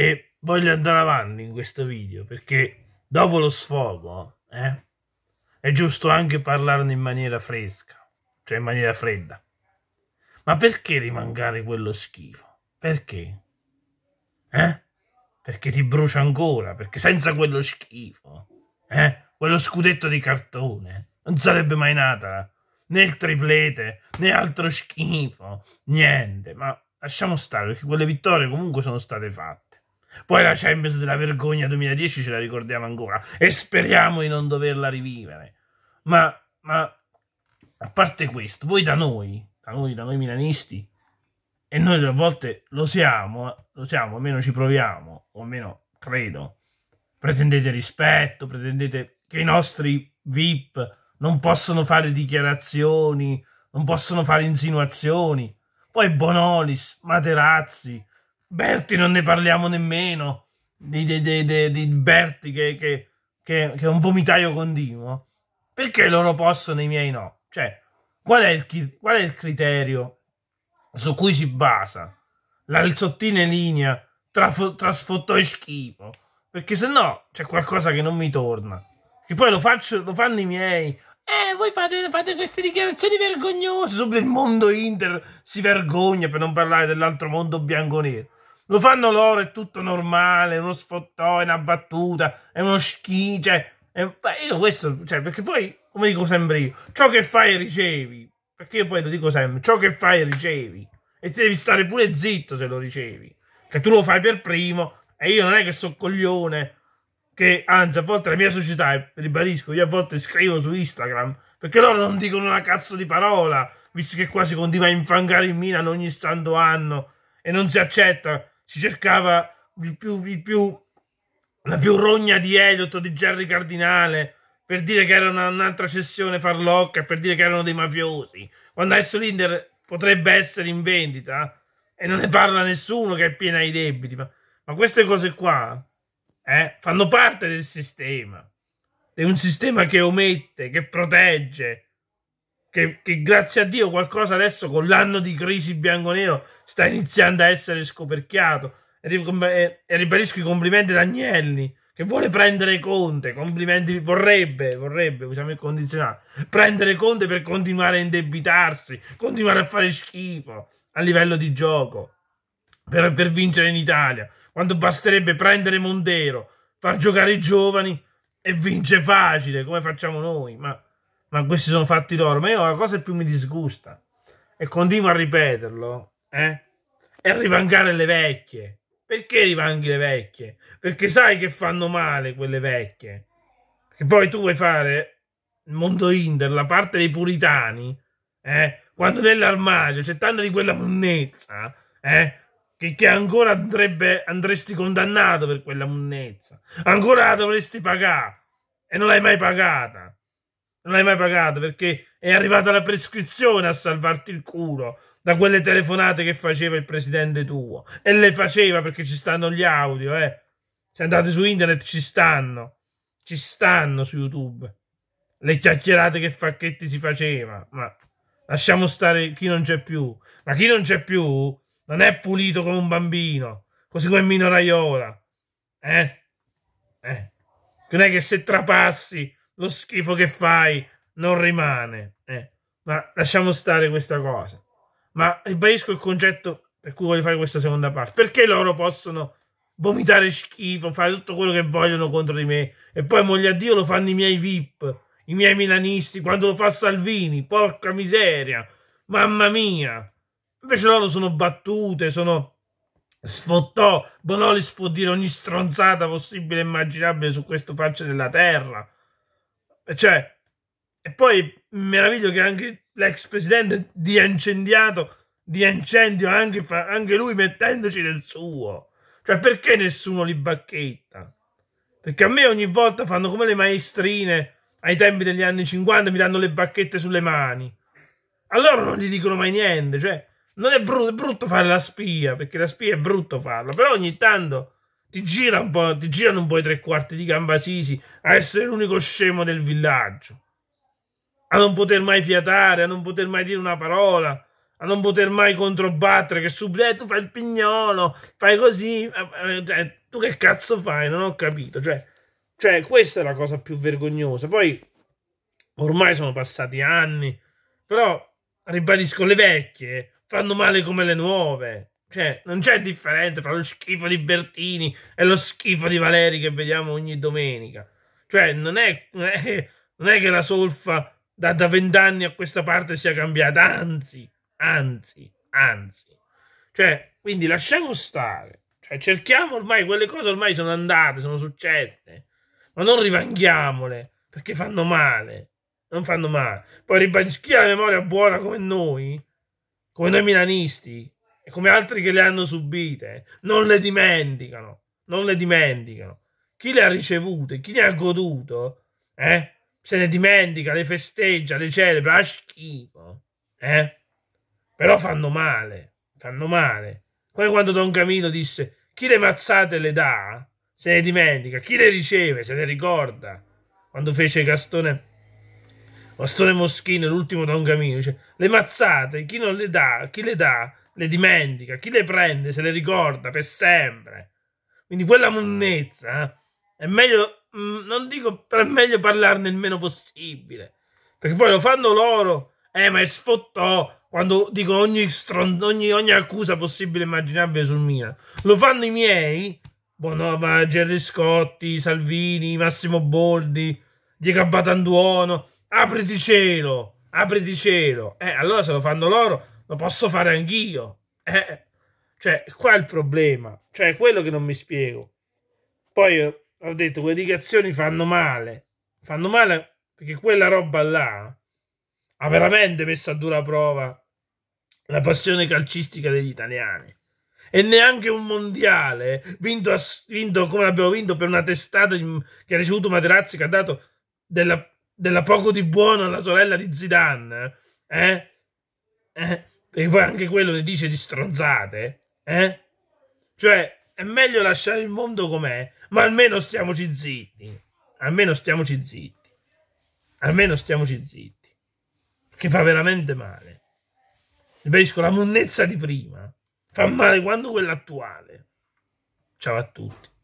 e voglio andare avanti in questo video perché dopo lo sfogo eh, è giusto anche parlarne in maniera fresca, cioè in maniera fredda. Ma perché rimangare quello schifo? Perché? Eh? Perché ti brucia ancora, perché senza quello schifo, eh? quello scudetto di cartone, non sarebbe mai nata né il triplete né altro schifo, niente, ma lasciamo stare perché quelle vittorie comunque sono state fatte. Poi la Champions della vergogna 2010 ce la ricordiamo ancora e speriamo di non doverla rivivere. Ma, ma a parte questo, voi da noi, da noi, da noi milanisti, e noi a volte lo siamo, eh, lo siamo, almeno ci proviamo, o almeno credo, pretendete rispetto, pretendete che i nostri VIP non possono fare dichiarazioni, non possono fare insinuazioni. Poi Bonolis, Materazzi, Berti non ne parliamo nemmeno, di, di, di, di Berti che, che, che, che, è un vomitaio continuo, perché loro possono e i miei no? Cioè, qual è il, qual è il criterio su cui si basa la sottile linea tra, tra sfottò e schifo? Perché se no c'è qualcosa che non mi torna. Che poi lo, faccio, lo fanno i miei, eh, voi fate, fate, queste dichiarazioni vergognose. Subito il mondo Inter si vergogna per non parlare dell'altro mondo bianco-nero. Lo fanno loro, è tutto normale, è uno sfottò, è una battuta, è uno schi, cioè, è... io questo, cioè, perché poi, come dico sempre io, ciò che fai ricevi, perché io poi lo dico sempre, ciò che fai ricevi, e devi stare pure zitto se lo ricevi, che tu lo fai per primo, e io non è che so coglione, che anzi a volte la mia società, ribadisco, io a volte scrivo su Instagram, perché loro non dicono una cazzo di parola, visto che qua si continua a infangare in Milan ogni santo anno e non si accetta si cercava il più, il più, la più rogna di Elliot o di Jerry Cardinale per dire che era una, un'altra cessione farlocca, per dire che erano dei mafiosi, quando adesso l'Inter potrebbe essere in vendita e non ne parla nessuno che è piena di debiti, ma, ma queste cose qua eh, fanno parte del sistema, è un sistema che omette, che protegge, che, che, grazie a Dio qualcosa adesso con l'anno di crisi bianco-nero sta iniziando a essere scoperchiato. E, e ribadisco i complimenti ad Agnelli che vuole prendere Conte. Complimenti, vorrebbe, vorrebbe, usiamo il condizionale, prendere Conte per continuare a indebitarsi, continuare a fare schifo a livello di gioco per, per vincere in Italia. Quando basterebbe prendere Montero, far giocare i giovani e vince facile come facciamo noi. Ma ma questi sono fatti loro. Ma io la cosa più mi disgusta e continuo a ripeterlo eh, è rivangare le vecchie. Perché rivanghi le vecchie? Perché sai che fanno male quelle vecchie. E poi tu vuoi fare il mondo inter, la parte dei puritani, eh, quando nell'armadio c'è tanta di quella monnezza, eh, che, che, ancora andrebbe, andresti condannato per quella monnezza. Ancora la dovresti pagare e non l'hai mai pagata. Non hai mai pagato perché è arrivata la prescrizione a salvarti il culo da quelle telefonate che faceva il presidente tuo. E le faceva perché ci stanno gli audio, eh. Se andate su internet ci stanno. Ci stanno su YouTube. Le chiacchierate che Facchetti si faceva. Ma lasciamo stare chi non c'è più. Ma chi non c'è più non è pulito come un bambino. Così come Mino Raiola. Eh? Eh? Non è che se trapassi lo schifo che fai non rimane. Eh, ma lasciamo stare questa cosa. Ma ribadisco il concetto per cui voglio fare questa seconda parte. Perché loro possono vomitare schifo, fare tutto quello che vogliono contro di me e poi, moglie a Dio, lo fanno i miei VIP, i miei milanisti, quando lo fa Salvini. Porca miseria, mamma mia. Invece loro sono battute, sono sfottò. Bonolis può dire ogni stronzata possibile e immaginabile su questo faccia della terra cioè, e poi meraviglio che anche l'ex presidente di incendiato, di incendio, anche, fa, anche lui mettendoci del suo. Cioè, perché nessuno li bacchetta? Perché a me ogni volta fanno come le maestrine ai tempi degli anni 50 mi danno le bacchette sulle mani. Allora non gli dicono mai niente, cioè non è brutto, è brutto fare la spia, perché la spia è brutto farla, però ogni tanto ti gira un po', ti girano un po' i tre quarti di Gambasisi a essere l'unico scemo del villaggio, a non poter mai fiatare, a non poter mai dire una parola, a non poter mai controbattere, che subito eh, tu fai il pignolo, fai così, eh, eh cioè, tu che cazzo fai? Non ho capito, cioè, cioè questa è la cosa più vergognosa. Poi ormai sono passati anni, però ribadisco le vecchie fanno male come le nuove. Cioè, non c'è differenza tra lo schifo di Bertini e lo schifo di Valeri che vediamo ogni domenica. Cioè, non è, non è, non è che la solfa da, vent'anni a questa parte sia cambiata, anzi, anzi, anzi. Cioè, quindi lasciamo stare. Cioè, cerchiamo ormai, quelle cose ormai sono andate, sono successe, ma non rivanghiamole, perché fanno male. Non fanno male. Poi ribadischi la memoria buona come noi, come noi milanisti, e come altri che le hanno subite, eh. non le dimenticano, non le dimenticano. Chi le ha ricevute, chi ne ha goduto, eh? se ne dimentica, le festeggia, le celebra, a ah, schifo, eh? però fanno male, fanno male. Come quando Don Camino disse, chi le mazzate le dà, se ne dimentica, chi le riceve, se ne ricorda. Quando fece Gastone, Gastone Moschino, l'ultimo Don Camino, dice, le mazzate, chi non le dà, chi le dà, le dimentica, chi le prende se le ricorda per sempre. Quindi quella monnezza eh, è meglio, mm, non dico per meglio parlarne il meno possibile, perché poi lo fanno loro, eh ma è sfottò quando dico ogni, strond- ogni, ogni accusa possibile e immaginabile sul Milan. Lo fanno i miei, Bonova, Gerry Scotti, Salvini, Massimo Boldi, Diego Batanduono, apriti cielo, apriti cielo. Eh, allora se lo fanno loro, lo posso fare anch'io. Eh, cioè, qua è il problema. Cioè, è quello che non mi spiego. Poi ho detto, quelle dichiarazioni fanno male. Fanno male perché quella roba là ha veramente messo a dura prova la passione calcistica degli italiani. E neanche un mondiale vinto, a, vinto come l'abbiamo vinto per una testata di, che ha ricevuto Materazzi che ha dato della, della poco di buono alla sorella di Zidane. Eh? Eh? Perché poi anche quello le dice di stronzate, eh? Cioè, è meglio lasciare il mondo com'è, ma almeno stiamoci zitti. Almeno stiamoci zitti. Almeno stiamoci zitti. Che fa veramente male. Ripetisco, la monnezza di prima fa male quando quella attuale. Ciao a tutti.